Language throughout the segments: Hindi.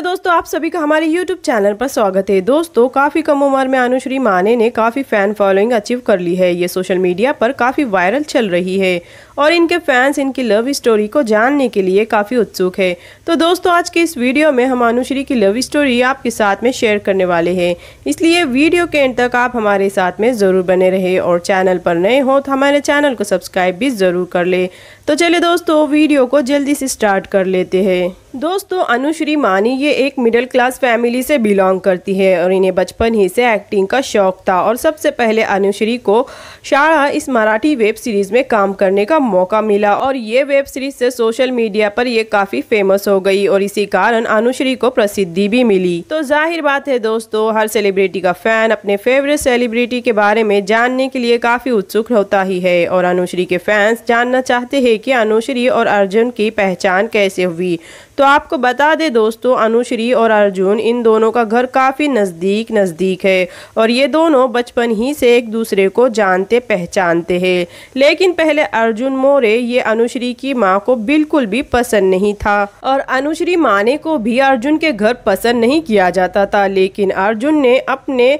हेलो दोस्तों आप सभी का हमारे यूट्यूब चैनल पर स्वागत है दोस्तों काफ़ी कम उम्र में अनुश्री माने ने काफ़ी फ़ैन फॉलोइंग अचीव कर ली है ये सोशल मीडिया पर काफ़ी वायरल चल रही है और इनके फैंस इनकी लव स्टोरी को जानने के लिए काफ़ी उत्सुक है तो दोस्तों आज के इस वीडियो में हम अनुश्री की लव स्टोरी आपके साथ में शेयर करने वाले हैं इसलिए वीडियो के एंड तक आप हमारे साथ में ज़रूर बने रहे और चैनल पर नए हों तो हमारे चैनल को सब्सक्राइब भी ज़रूर कर ले तो चलिए दोस्तों वीडियो को जल्दी से स्टार्ट कर लेते हैं दोस्तों अनुश्री मानी ये एक मिडिल क्लास फैमिली से बिलोंग करती है और इन्हें बचपन ही से एक्टिंग का शौक था और सबसे पहले अनुश्री को शाह इस मराठी वेब सीरीज़ में काम करने का मौका मिला और ये वेब सीरीज़ से सोशल मीडिया पर ये काफ़ी फेमस हो गई और इसी कारण अनुश्री को प्रसिद्धि भी मिली तो जाहिर बात है दोस्तों हर सेलिब्रिटी का फ़ैन अपने फेवरेट सेलिब्रिटी के बारे में जानने के लिए काफ़ी उत्सुक होता ही है और अनुश्री के फैंस जानना चाहते है की अनुश्री और अर्जुन की पहचान कैसे हुई तो आपको बता दें दोस्तों अनुश्री और अर्जुन इन दोनों का घर काफ़ी नज़दीक नज़दीक है और ये दोनों बचपन ही से एक दूसरे को जानते पहचानते हैं लेकिन पहले अर्जुन मोरे ये अनुश्री की माँ को बिल्कुल भी पसंद नहीं था और अनुश्री माने को भी अर्जुन के घर पसंद नहीं किया जाता था लेकिन अर्जुन ने अपने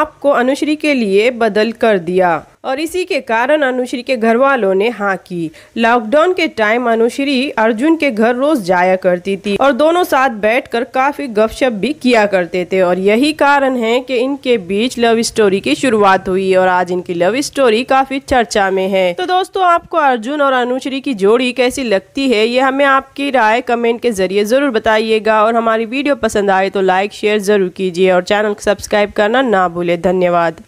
आप को अनुश्री के लिए बदल कर दिया और इसी के कारण अनुश्री के घर वालों ने हाँ की लॉकडाउन के टाइम अनुश्री अर्जुन के घर रोज जाया करती थी और दोनों साथ बैठकर काफी गपशप भी किया करते थे और यही कारण है कि इनके बीच लव स्टोरी की शुरुआत हुई और आज इनकी लव स्टोरी काफी चर्चा में है तो दोस्तों आपको अर्जुन और अनुश्री की जोड़ी कैसी लगती है ये हमें आपकी राय कमेंट के जरिए जरूर बताइएगा और हमारी वीडियो पसंद आए तो लाइक शेयर जरूर कीजिए और चैनल को सब्सक्राइब करना ना भूले धन्यवाद